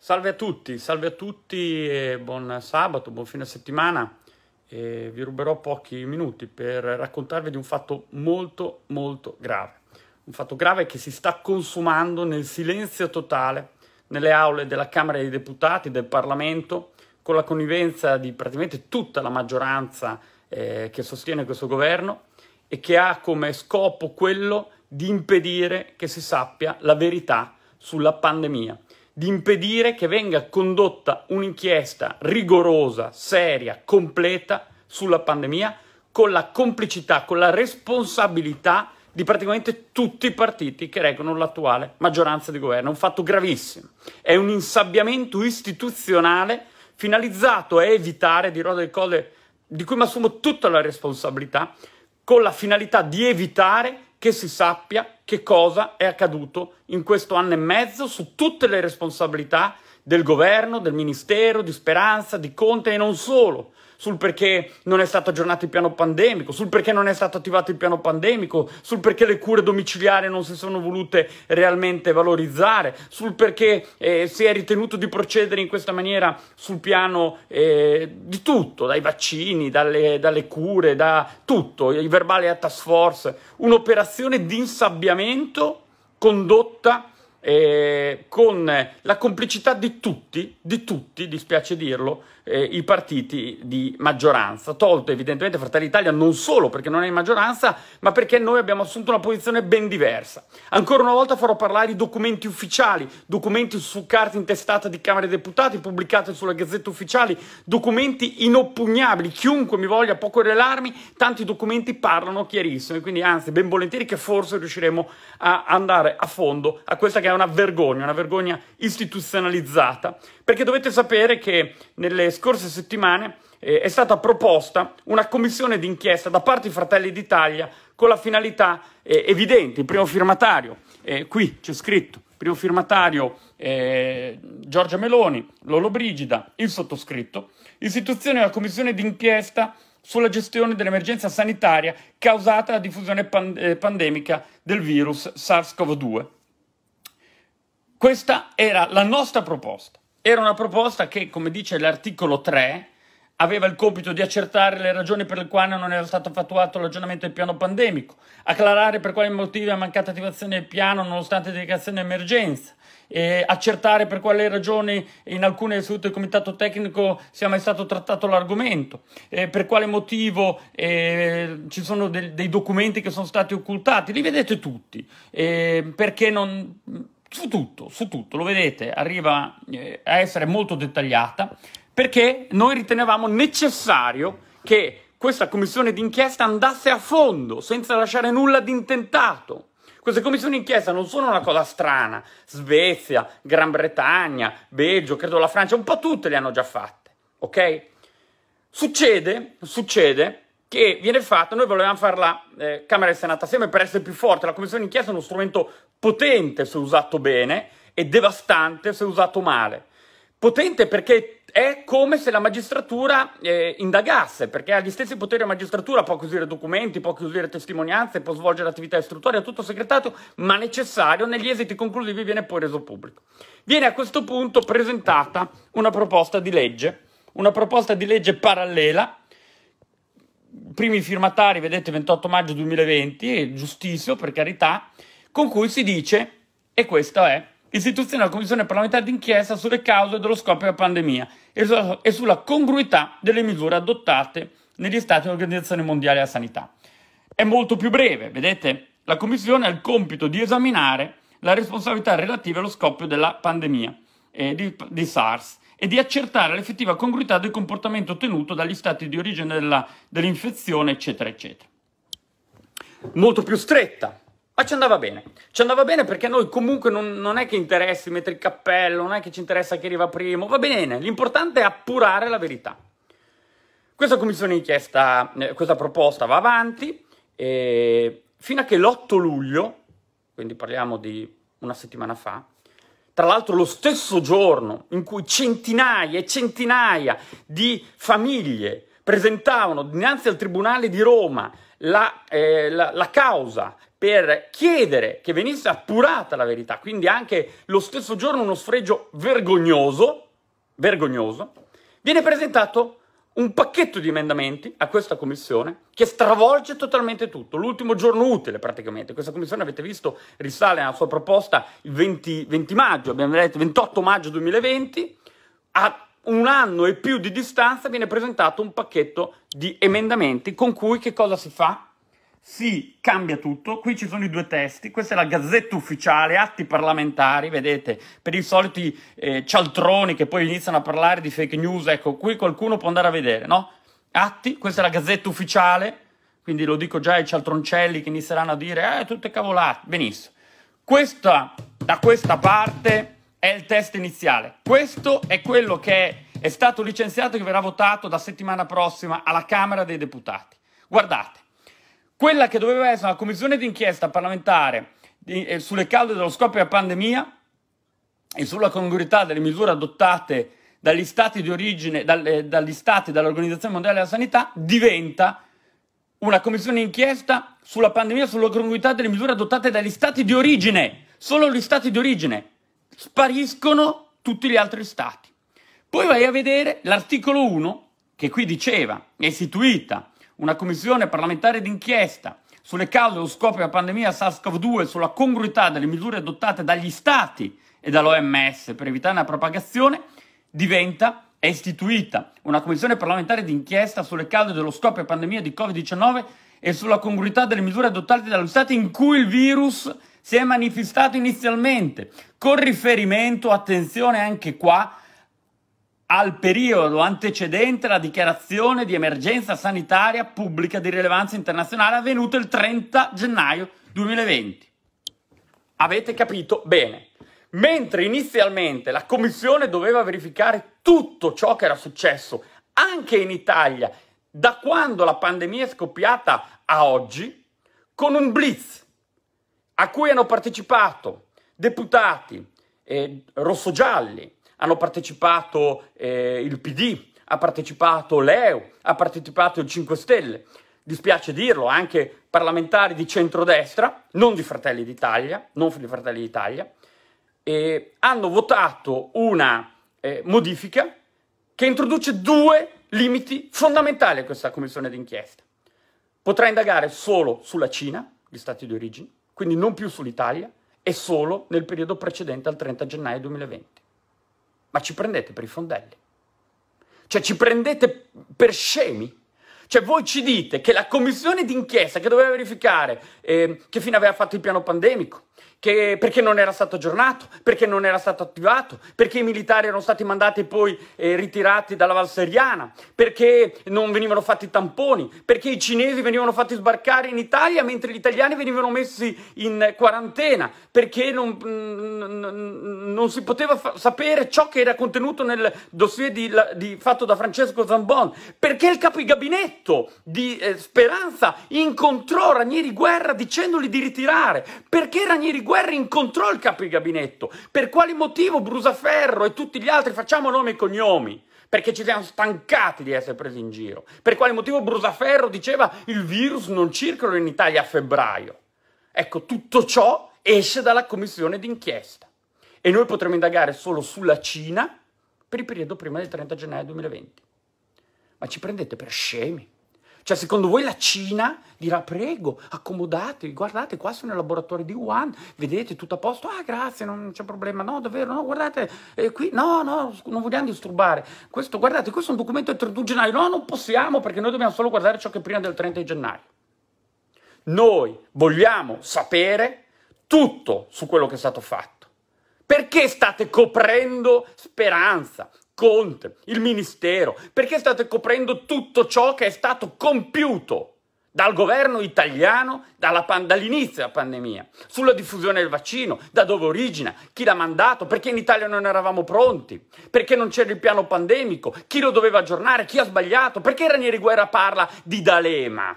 Salve a tutti, salve a tutti e buon sabato, buon fine settimana. E vi ruberò pochi minuti per raccontarvi di un fatto molto molto grave. Un fatto grave che si sta consumando nel silenzio totale nelle aule della Camera dei Deputati, del Parlamento, con la connivenza di praticamente tutta la maggioranza eh, che sostiene questo governo e che ha come scopo quello di impedire che si sappia la verità sulla pandemia di impedire che venga condotta un'inchiesta rigorosa, seria, completa sulla pandemia, con la complicità, con la responsabilità di praticamente tutti i partiti che reggono l'attuale maggioranza di governo. È un fatto gravissimo. È un insabbiamento istituzionale finalizzato a evitare, dirò delle cose di cui mi assumo tutta la responsabilità, con la finalità di evitare che si sappia che cosa è accaduto in questo anno e mezzo su tutte le responsabilità del governo, del ministero, di Speranza, di Conte e non solo, sul perché non è stato aggiornato il piano pandemico, sul perché non è stato attivato il piano pandemico, sul perché le cure domiciliari non si sono volute realmente valorizzare, sul perché eh, si è ritenuto di procedere in questa maniera sul piano eh, di tutto, dai vaccini, dalle, dalle cure, da tutto, i verbali a task force, un'operazione di insabbiamento condotta eh, con la complicità di tutti, di tutti, dispiace dirlo, eh, i partiti di maggioranza, tolto evidentemente Fratelli d'Italia non solo perché non è in maggioranza, ma perché noi abbiamo assunto una posizione ben diversa. Ancora una volta farò parlare di documenti ufficiali, documenti su carta intestata di Camera dei Deputati, pubblicati sulla Gazzetta Ufficiali, documenti inoppugnabili, chiunque mi voglia può correlarmi, tanti documenti parlano chiarissimo, quindi anzi ben volentieri che forse riusciremo a andare a fondo a questa che che è una vergogna, una vergogna istituzionalizzata, perché dovete sapere che nelle scorse settimane eh, è stata proposta una commissione d'inchiesta da parte dei Fratelli d'Italia con la finalità eh, evidente, il primo firmatario, eh, qui c'è scritto, primo firmatario eh, Giorgia Meloni, Lolo Brigida, il sottoscritto, istituzione della commissione d'inchiesta sulla gestione dell'emergenza sanitaria causata dalla diffusione pand- eh, pandemica del virus SARS-CoV-2. Questa era la nostra proposta. Era una proposta che, come dice l'articolo 3, aveva il compito di accertare le ragioni per le quali non era stato fattuato l'aggiornamento del piano pandemico, acclarare per quali motivi è mancata attivazione del piano nonostante dedicazione emergenza, e accertare per quali ragioni in alcune sedute del comitato tecnico sia mai stato trattato l'argomento, eh, per quale motivo eh, ci sono de- dei documenti che sono stati occultati, li vedete tutti, eh, perché non su tutto, su tutto, lo vedete, arriva eh, a essere molto dettagliata perché noi ritenevamo necessario che questa commissione d'inchiesta andasse a fondo, senza lasciare nulla di intentato. Queste commissioni d'inchiesta non sono una cosa strana. Svezia, Gran Bretagna, Belgio, credo la Francia, un po' tutte le hanno già fatte, ok? Succede, succede che viene fatta, noi volevamo farla eh, Camera e Senato assieme per essere più forte, la Commissione d'inchiesta è uno strumento potente se usato bene e devastante se usato male. Potente perché è come se la magistratura eh, indagasse, perché ha gli stessi poteri la magistratura, può acquisire documenti, può acquisire testimonianze, può svolgere attività istruttoria, tutto segretato, ma necessario, negli esiti conclusivi viene poi reso pubblico. Viene a questo punto presentata una proposta di legge, una proposta di legge parallela primi firmatari, vedete 28 maggio 2020, giustissimo per carità, con cui si dice, e questo è, istituzione della commissione parlamentare d'inchiesta sulle cause dello scoppio della pandemia e sulla, e sulla congruità delle misure adottate negli stati dell'Organizzazione Mondiale della Sanità. È molto più breve, vedete? La commissione ha il compito di esaminare la responsabilità relativa allo scoppio della pandemia eh, di, di SARS e di accertare l'effettiva congruità del comportamento ottenuto dagli stati di origine della, dell'infezione, eccetera, eccetera. Molto più stretta, ma ci andava bene. Ci andava bene perché a noi comunque non, non, è che interessi mettere il cappello, non è che ci interessa chi arriva primo, va bene, l'importante è appurare la verità. Questa commissione d'inchiesta, eh, questa proposta va avanti fino a che l'8 luglio, quindi parliamo di una settimana fa, tra l'altro lo stesso giorno in cui centinaia e centinaia di famiglie presentavano dinanzi al Tribunale di Roma la, eh, la, la causa per chiedere che venisse appurata la verità, quindi anche lo stesso giorno uno sfregio vergognoso, vergognoso, viene presentato un pacchetto di emendamenti a questa commissione che stravolge totalmente tutto, l'ultimo giorno utile praticamente. Questa commissione, avete visto, risale alla sua proposta il 20, 20 maggio, abbiamo detto 28 maggio 2020, a un anno e più di distanza viene presentato un pacchetto di emendamenti con cui che cosa si fa? si cambia tutto, qui ci sono i due testi, questa è la gazzetta ufficiale, atti parlamentari, vedete, per i soliti eh, cialtroni che poi iniziano a parlare di fake news, ecco, qui qualcuno può andare a vedere, no? Atti, questa è la gazzetta ufficiale, quindi lo dico già ai cialtroncelli che inizieranno a dire, eh, tutte cavolate, benissimo. Questa, da questa parte, è il test iniziale, questo è quello che è stato licenziato e che verrà votato da settimana prossima alla Camera dei Deputati. Guardate. Quella che doveva essere una commissione d'inchiesta parlamentare di, eh, sulle cause dello scoppio della pandemia e sulla congruità delle misure adottate dagli stati di origine, dal, eh, dagli stati dall'Organizzazione Mondiale della Sanità, diventa una commissione d'inchiesta sulla pandemia, e sulla congruità delle misure adottate dagli stati di origine, solo gli stati di origine, spariscono tutti gli altri stati. Poi vai a vedere l'articolo 1 che qui diceva, è istituita una commissione parlamentare d'inchiesta sulle cause dello scoppio della pandemia SARS-CoV-2 e sulla congruità delle misure adottate dagli stati e dall'OMS per evitare la propagazione, diventa istituita una commissione parlamentare d'inchiesta sulle cause dello scoppio della pandemia di Covid-19 e sulla congruità delle misure adottate dagli stati in cui il virus si è manifestato inizialmente, con riferimento, attenzione anche qua, al periodo antecedente la dichiarazione di emergenza sanitaria pubblica di rilevanza internazionale avvenuta il 30 gennaio 2020. Avete capito bene. Mentre inizialmente la Commissione doveva verificare tutto ciò che era successo anche in Italia da quando la pandemia è scoppiata a oggi, con un blitz a cui hanno partecipato deputati eh, rossogialli, hanno partecipato eh, il PD, ha partecipato l'EU, ha partecipato il 5 Stelle, dispiace dirlo, anche parlamentari di centrodestra, non di Fratelli d'Italia, non di Fratelli d'Italia, eh, hanno votato una eh, modifica che introduce due limiti fondamentali a questa commissione d'inchiesta. Potrà indagare solo sulla Cina, gli stati di origine, quindi non più sull'Italia, e solo nel periodo precedente al 30 gennaio 2020 ma ci prendete per i fondelli. Cioè ci prendete per scemi. Cioè voi ci dite che la commissione d'inchiesta che doveva verificare eh, che fine aveva fatto il piano pandemico, che, perché non era stato aggiornato, perché non era stato attivato, perché i militari erano stati mandati e poi eh, ritirati dalla Val Seriana, perché non venivano fatti i tamponi, perché i cinesi venivano fatti sbarcare in Italia mentre gli italiani venivano messi in quarantena, perché non, non si poteva sapere ciò che era contenuto nel dossier di, di, fatto da Francesco Zambon, perché il capo di gabinetto di eh, Speranza incontrò Ranieri Guerra dicendogli di ritirare, perché Ranieri Guerra Guerra incontrò il capo di gabinetto. Per quale motivo Brusaferro e tutti gli altri facciamo nomi e cognomi? Perché ci siamo stancati di essere presi in giro. Per quale motivo Brusaferro diceva il virus non circola in Italia a febbraio? Ecco, tutto ciò esce dalla commissione d'inchiesta. E noi potremo indagare solo sulla Cina per il periodo prima del 30 gennaio 2020. Ma ci prendete per scemi? Cioè, secondo voi la Cina dirà prego, accomodatevi, guardate, qua sono il laboratorio di Wuhan, vedete tutto a posto, ah grazie, non c'è problema, no davvero, no guardate, eh, qui, no, no, non vogliamo disturbare, questo, guardate, questo è un documento del 31 gennaio, no, non possiamo perché noi dobbiamo solo guardare ciò che è prima del 30 gennaio. Noi vogliamo sapere tutto su quello che è stato fatto. Perché state coprendo speranza? Conte, il Ministero, perché state coprendo tutto ciò che è stato compiuto dal governo italiano dall'inizio della pandemia, sulla diffusione del vaccino, da dove origina, chi l'ha mandato, perché in Italia non eravamo pronti, perché non c'era il piano pandemico, chi lo doveva aggiornare, chi ha sbagliato, perché Ranieri Guerra parla di D'Alema.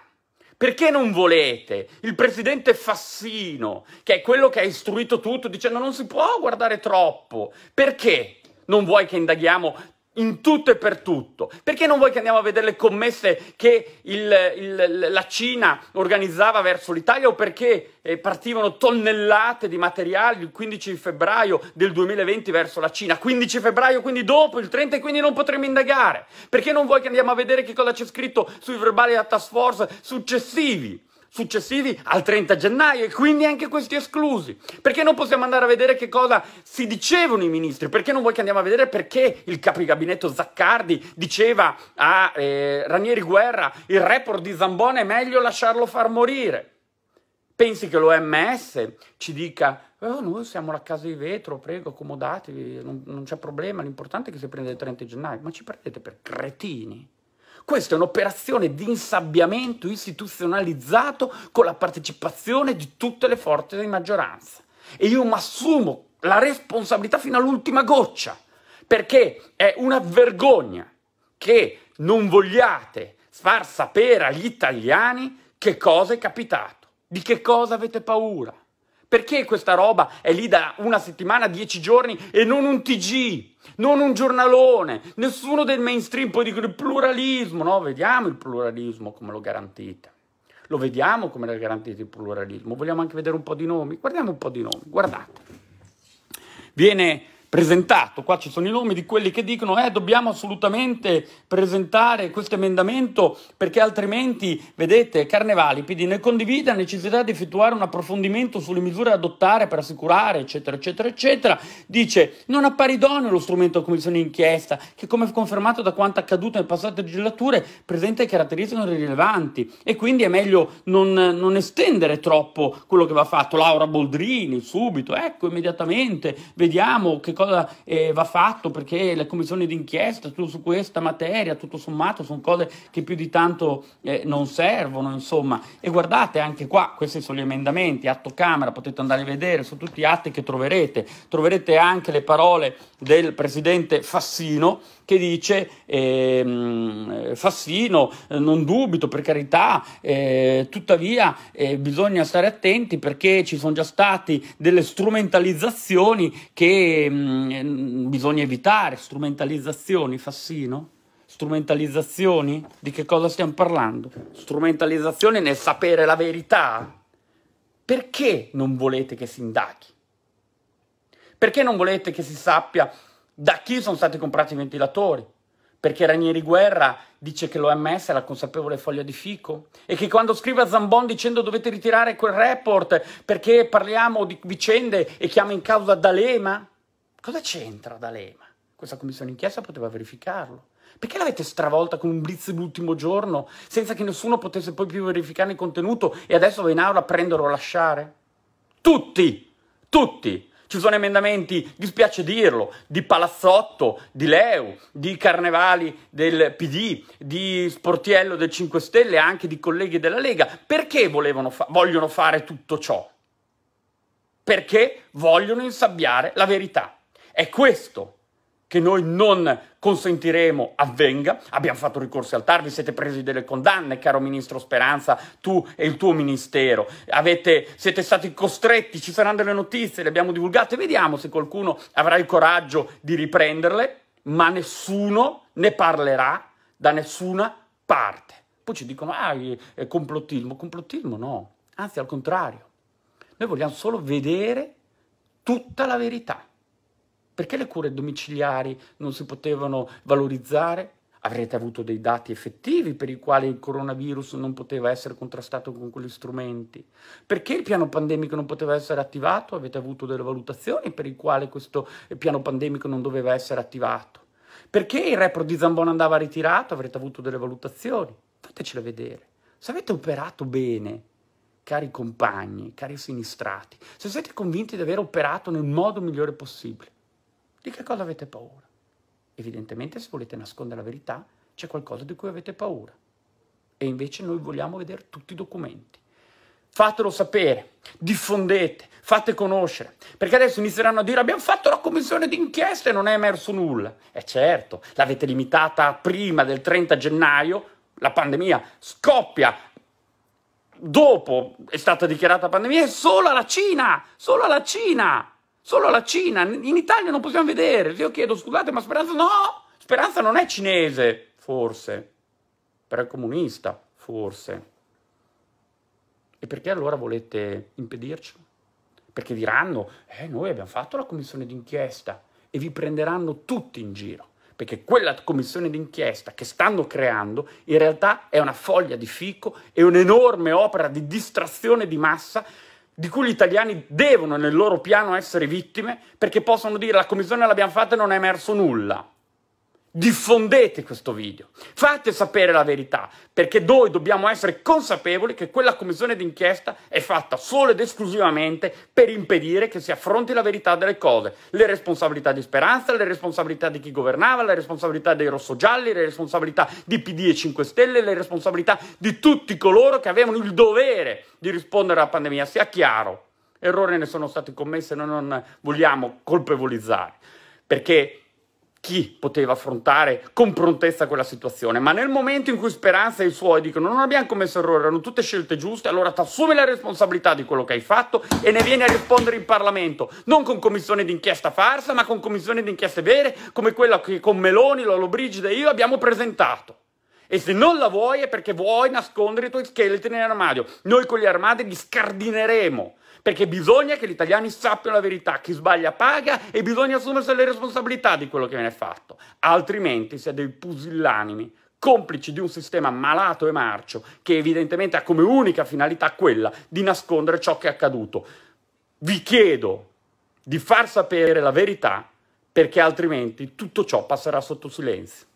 Perché non volete il presidente Fassino, che è quello che ha istruito tutto, dicendo non si può guardare troppo? Perché? non vuoi che indaghiamo in tutto e per tutto? Perché non vuoi che andiamo a vedere le commesse che il, il, la Cina organizzava verso l'Italia o perché eh, partivano tonnellate di materiali il 15 febbraio del 2020 verso la Cina? 15 febbraio, quindi dopo il 30 e quindi non potremo indagare. Perché non vuoi che andiamo a vedere che cosa c'è scritto sui verbali della task force successivi? successivi al 30 gennaio e quindi anche questi esclusi. Perché non possiamo andare a vedere che cosa si dicevano i ministri? Perché non vuoi che andiamo a vedere perché il capigabinetto Zaccardi diceva a eh, Ranieri Guerra il report di Zambone è meglio lasciarlo far morire? Pensi che l'OMS ci dica Oh, noi siamo la casa di vetro, prego, accomodatevi, non, non c'è problema, l'importante è che si prenda il 30 gennaio. Ma ci prendete per cretini? Questa è un'operazione di insabbiamento istituzionalizzato con la partecipazione di tutte le forze di maggioranza. E io mi assumo la responsabilità fino all'ultima goccia, perché è una vergogna che non vogliate far sapere agli italiani che cosa è capitato, di che cosa avete paura. Perché questa roba è lì da una settimana, dieci giorni e non un TG, non un giornalone, nessuno del mainstream può dire il pluralismo, no? Vediamo il pluralismo come lo garantite. Lo vediamo come lo garantite il pluralismo. Vogliamo anche vedere un po' di nomi? Guardiamo un po' di nomi, guardate. Viene presentato, qua ci sono i nomi di quelli che dicono eh, dobbiamo assolutamente presentare questo emendamento perché altrimenti, vedete, Carnevali, PD ne condivide la necessità di effettuare un approfondimento sulle misure da adottare per assicurare, eccetera, eccetera, eccetera, dice non appare idoneo lo strumento della commissione d'inchiesta che come confermato da quanto accaduto nelle passate legislature presenta caratteristiche rilevanti e quindi è meglio non, non estendere troppo quello che va fatto. Laura Boldrini, subito, ecco, immediatamente, vediamo che cosa cosa eh, va fatto perché le commissioni d'inchiesta su questa materia, tutto sommato, sono cose che più di tanto eh, non servono, insomma. E guardate anche qua, questi sono gli emendamenti, atto Camera, potete andare a vedere, sono tutti atti che troverete. Troverete anche le parole del Presidente Fassino che dice ehm, eh, Fassino, non dubito, per carità, eh, tuttavia eh, bisogna stare attenti perché ci sono già state delle strumentalizzazioni che... Mh, mm, Mm, bisogna evitare strumentalizzazioni, Fassino? Strumentalizzazioni? Di che cosa stiamo parlando? Strumentalizzazioni nel sapere la verità? Perché non volete che si indaghi? Perché non volete che si sappia da chi sono stati comprati i ventilatori? Perché Ranieri Guerra dice che l'OMS è la consapevole foglia di fico e che quando scrive a Zambon dicendo dovete ritirare quel report perché parliamo di vicende e chiama in causa D'Alema? Cosa c'entra D'Alema? Questa commissione d'inchiesta poteva verificarlo. Perché l'avete stravolta con un blitz l'ultimo giorno, senza che nessuno potesse poi più verificare il contenuto e adesso va in aula a prenderlo o lasciare? Tutti! Tutti! Ci sono emendamenti, dispiace dirlo, di Palazzotto, di Leu, di Carnevali del PD, di Sportiello del 5 Stelle, e anche di colleghi della Lega. Perché fa vogliono fare tutto ciò? Perché vogliono insabbiare la verità. È questo che noi non consentiremo avvenga. Abbiamo fatto ricorsi al TAR, vi siete presi delle condanne, caro ministro Speranza, tu e il tuo ministero. Avete, siete stati costretti, ci saranno delle notizie, le abbiamo divulgate, vediamo se qualcuno avrà il coraggio di riprenderle, ma nessuno ne parlerà da nessuna parte. Poi ci dicono, ah, è complottismo. Complottismo no, anzi al contrario. Noi vogliamo solo vedere tutta la verità. Perché le cure domiciliari non si potevano valorizzare? Avrete avuto dei dati effettivi per i quali il coronavirus non poteva essere contrastato con quegli strumenti? Perché il piano pandemico non poteva essere attivato? Avete avuto delle valutazioni per i quali questo piano pandemico non doveva essere attivato? Perché il report di Zambona andava ritirato? Avrete avuto delle valutazioni? Fatecele vedere. Se avete operato bene, cari compagni, cari sinistrati, se siete convinti di aver operato nel modo migliore possibile, di che cosa avete paura? Evidentemente se volete nascondere la verità c'è qualcosa di cui avete paura. E invece noi vogliamo vedere tutti i documenti. Fatelo sapere, diffondete, fate conoscere, perché adesso inizieranno a dire abbiamo fatto la commissione d'inchiesta e non è emerso nulla. E eh, certo, l'avete limitata prima del 30 gennaio, la pandemia scoppia, dopo è stata dichiarata pandemia, e solo alla Cina, solo alla Cina Solo la Cina, in Italia non possiamo vedere. Io chiedo scusate, ma Speranza no! Speranza non è cinese, forse. Però è comunista, forse. E perché allora volete impedircelo? Perché diranno, eh, noi abbiamo fatto la commissione d'inchiesta e vi prenderanno tutti in giro perché quella commissione d'inchiesta che stanno creando in realtà è una foglia di fico e un'enorme opera di distrazione di massa di cui gli italiani devono nel loro piano essere vittime perché possono dire la commissione l'abbiamo fatta e non è emerso nulla. Diffondete questo video, fate sapere la verità, perché noi dobbiamo essere consapevoli che quella commissione d'inchiesta è fatta solo ed esclusivamente per impedire che si affronti la verità delle cose, le responsabilità di Speranza, le responsabilità di chi governava, le responsabilità dei rosso-gialli, le responsabilità di PD e 5 Stelle, le responsabilità di tutti coloro che avevano il dovere di rispondere alla pandemia, sia chiaro. Errori ne sono stati commessi e noi non vogliamo colpevolizzare, perché chi poteva affrontare con prontezza quella situazione, ma nel momento in cui Speranza e i suoi dicono non abbiamo commesso errori, erano tutte scelte giuste, allora ti assumi la responsabilità di quello che hai fatto e ne vieni a rispondere in Parlamento, non con commissione d'inchiesta farsa, ma con commissione d'inchieste vere, come quella che con Meloni, Lolo Brigida e io abbiamo presentato. E se non la vuoi è perché vuoi nascondere i tuoi scheletri nell'armadio. Noi con gli armadi li scardineremo perché bisogna che gli italiani sappiano la verità, chi sbaglia paga e bisogna assumersi le responsabilità di quello che viene fatto, altrimenti si è dei pusillanimi complici di un sistema malato e marcio che evidentemente ha come unica finalità quella di nascondere ciò che è accaduto. Vi chiedo di far sapere la verità perché altrimenti tutto ciò passerà sotto silenzio.